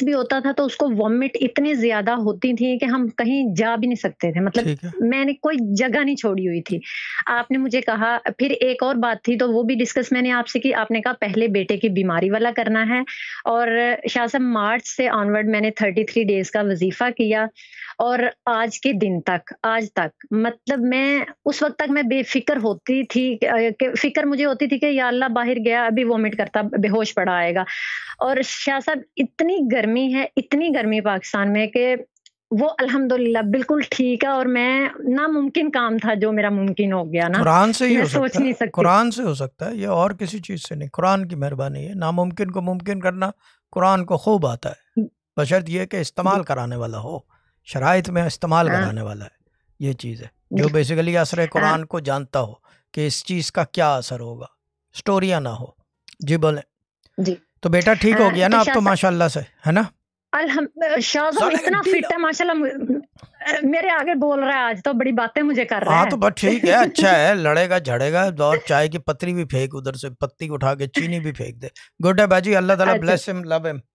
कुछ भी होता था तो उसको वॉमिट इतनी ज्यादा होती थी कि हम कहीं जा भी नहीं सकते थे मतलब मैंने कोई जगह नहीं छोड़ी हुई थी आपने मुझे कहा फिर एक और बात थी तो वो भी डिस्कस मैंने आपसे की आपने कहा पहले बेटे की बीमारी वाला करना है और शाह मार्च से ऑनवर्ड मैंने थर्टी थ्री डेज का वजीफा किया और आज के दिन तक आज तक मतलब मैं उस वक्त तक मैं बेफिक्र होती थी फिक्र मुझे होती थी कि या अल्लाह बाहर गया अभी वॉमिट करता बेहोश पड़ा आएगा और शाह साहब इतनी गर्मी गर्मी है इतनी गर्मी पाकिस्तान में कि वो अल्हम्दुलिल्लाह बिल्कुल ठीक है और मैं नामुमकिन काम था जो मेरा मुमकिन हो गया ना कुरान से ही हो सोच नहीं सकती कुरान से हो सकता है ये और किसी चीज़ से नहीं कुरान की मेहरबानी है नामुमकिन को मुमकिन करना कुरान को खूब आता है हम्म। बशर्त यह कि इस्तेमाल कराने वाला हो शराइत में इस्तेमाल कराने हाँ। वाला है ये चीज़ है जो बेसिकली असर हाँ। कुरान को जानता हो कि इस चीज़ का क्या असर होगा स्टोरिया ना हो जी बोले जी तो बेटा ठीक हो हाँ, गया ना आप तो, तो माशाल्लाह से है ना इतना फिट है माशाल्लाह मेरे आगे बोल रहा है आज तो बड़ी बातें मुझे कर रहा हाँ, है हाँ तो बस ठीक है अच्छा है लड़ेगा झड़ेगा और चाय की पत्री भी फेंक उधर से पत्ती उठा के चीनी भी फेंक दे गुड है बाजी अल्लाह ताला ब्लेस हिम लव हिम